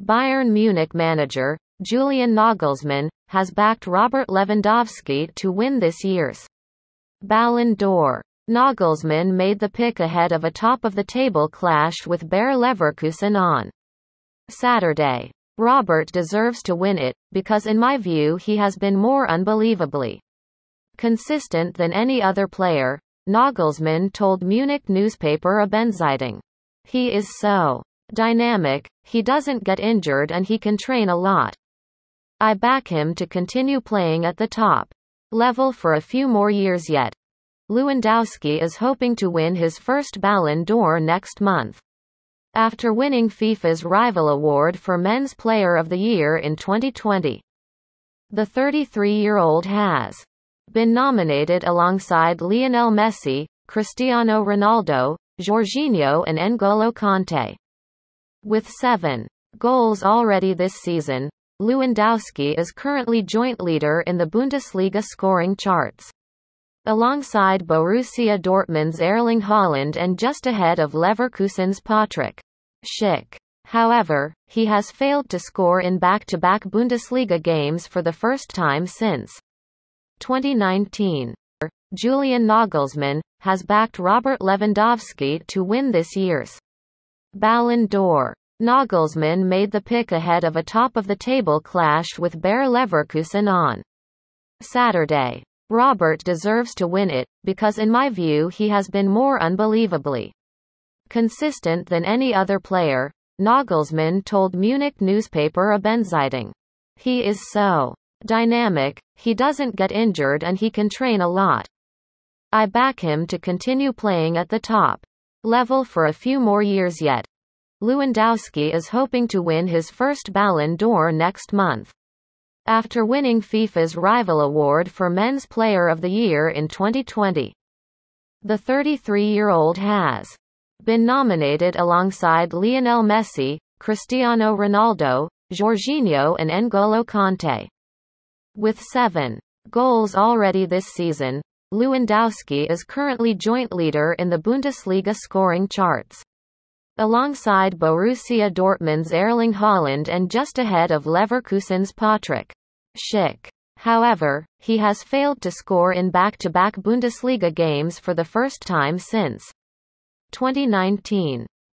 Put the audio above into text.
Bayern Munich manager, Julian Nagelsmann, has backed Robert Lewandowski to win this year's Ballon d'Or. Nagelsmann made the pick ahead of a top-of-the-table clash with Bayer Leverkusen on Saturday. Robert deserves to win it, because in my view he has been more unbelievably consistent than any other player, Nagelsmann told Munich newspaper Abendzeitung. He is so dynamic, he doesn't get injured and he can train a lot. I back him to continue playing at the top level for a few more years yet. Lewandowski is hoping to win his first Ballon d'Or next month. After winning FIFA's Rival Award for Men's Player of the Year in 2020, the 33-year-old has been nominated alongside Lionel Messi, Cristiano Ronaldo, Jorginho and N'Golo Conte. With seven goals already this season, Lewandowski is currently joint leader in the Bundesliga scoring charts. Alongside Borussia Dortmund's Erling Haaland and just ahead of Leverkusen's Patrick Schick. However, he has failed to score in back-to-back Bundesliga games for the first time since 2019. Julian Nagelsmann has backed Robert Lewandowski to win this year's Ballon d'Or. Nagelsmann made the pick ahead of a top-of-the-table clash with Bayer Leverkusen on Saturday. Robert deserves to win it, because in my view he has been more unbelievably consistent than any other player, Nagelsmann told Munich newspaper Abendzeitung. He is so dynamic, he doesn't get injured and he can train a lot. I back him to continue playing at the top level for a few more years yet. Lewandowski is hoping to win his first Ballon d'Or next month. After winning FIFA's Rival Award for Men's Player of the Year in 2020, the 33-year-old has been nominated alongside Lionel Messi, Cristiano Ronaldo, Jorginho and N'Golo Conte. With seven goals already this season, Lewandowski is currently joint leader in the Bundesliga scoring charts. Alongside Borussia Dortmund's Erling Haaland and just ahead of Leverkusen's Patrick Schick. However, he has failed to score in back-to-back -back Bundesliga games for the first time since 2019.